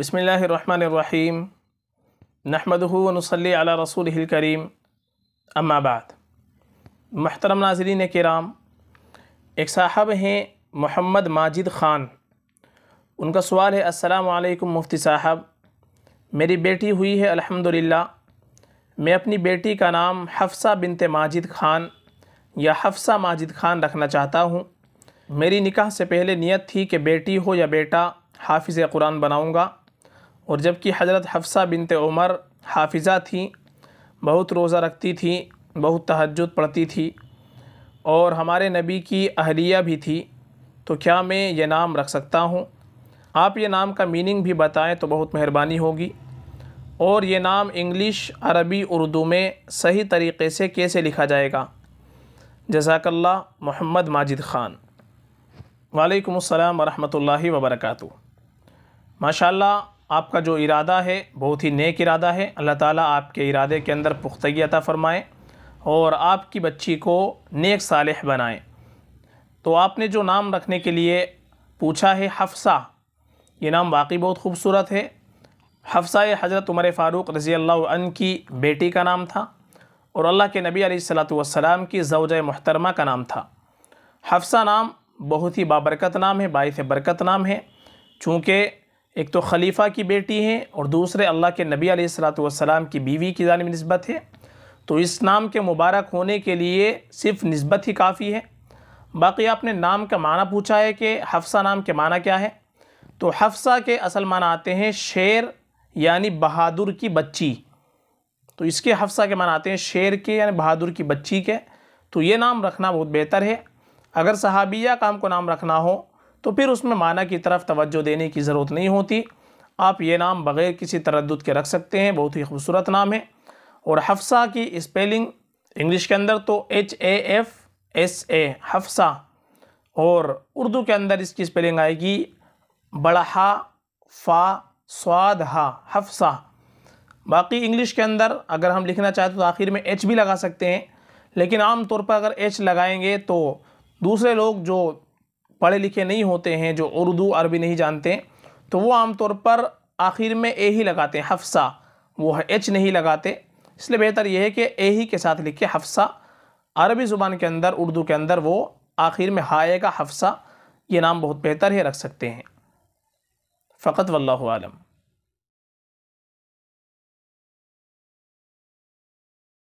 बसमीम नहमदूनसली अला रसूल करीम अम्माबाद महतरम नाजरीन कराम एक साहब हैं मोहम्मद माजिद ख़ान उनका सवाल है असलकम मुफ्ती साहब मेरी बेटी हुई है अल्हम्दुलिल्लाह मैं अपनी बेटी का नाम हफ्सा बिनत माजिद ख़ान या हफ्सा माजिद ख़ान रखना चाहता हूँ मेरी निकाह से पहले नियत थी कि बेटी हो या बेटा हाफिज़ कुरान बनाऊँगा और जबकि हज़रत हफ्सा बिनत उमर हाफिज़ा थी बहुत रोज़ा रखती थी बहुत तहजद पढ़ती थी और हमारे नबी की अहलिया भी थी तो क्या मैं ये नाम रख सकता हूँ आप ये नाम का मीनिंग भी बताएं तो बहुत मेहरबानी होगी और ये नाम इंग्लिश अरबी उर्दू में सही तरीके से कैसे लिखा जाएगा जजाकल्ला मोहम्मद माजिद ख़ान वालेकुम अस्सलाम वरहमतुल्लाहि वबरकू माशाल्लाह आपका जो इरादा है बहुत ही नेक इरादा है अल्लाह ताला आपके इरादे के अंदर पुख्तगी अता फ़रमाएँ और आपकी बच्ची को नेक साल बनाएँ तो आपने जो नाम रखने के लिए पूछा है हफ्सा ये नाम वाकई बहुत खूबसूरत है हफ्सा हज़रत उमर फ़ारूक रज़ी अल्लाह की बेटी का नाम था और अल्लाह के नबी सलाम की जवज महतरमा का नाम था हफ्सा नाम बहुत ही बाबरकत नाम है बायस बरकत नाम है चूँकि एक तो खलीफ़ा की बेटी हैं और दूसरे अल्लाह के नबी आसलाम की बीवी की जानब नस्बत है तो इस नाम के मुबारक होने के लिए सिर्फ नस्बत ही काफ़ी है बाकी आपने नाम का माना पूछा है कि हफ्सा नाम के माना क्या है तो हफ्सा के असल माना आते हैं शेर यानी बहादुर की बच्ची तो इसके हफ्सा के माना आते हैं शेर के यानी बहादुर की बच्ची के तो ये नाम रखना बहुत बेहतर है अगर सहाबिया काम को नाम रखना हो तो फिर उसमें माना की तरफ तवज्जो देने की ज़रूरत नहीं होती आप ये नाम बग़ैर किसी तरद के रख सकते हैं बहुत ही खूबसूरत नाम है और हफ्सा की स्पेलिंग इंग्लिश के अंदर तो H A F S A Hafsa और उर्दू के अंदर इसकी स्पेलिंग आएगी बड़हा फ़ा स्वाद हा हफ्सा बाकी इंग्लिश के अंदर अगर हम लिखना चाहें तो आखिर में एच भी लगा सकते हैं लेकिन आम तौर पर अगर एच लगाएंगे तो दूसरे लोग जो पढ़े लिखे नहीं होते हैं जो उर्दू अरबी नहीं जानते तो वो आमतौर पर आखिर में ए ही लगाते हैं हफ्सा वो एच नहीं लगाते इसलिए बेहतर यह है कि ए ही के साथ लिखे हफ्सा अरबी ज़ुबान के अंदर उर्दू के अंदर वो आखिर में हाएगा हफ्सा ये नाम बहुत बेहतर है रख सकते हैं फ़कत वल्लम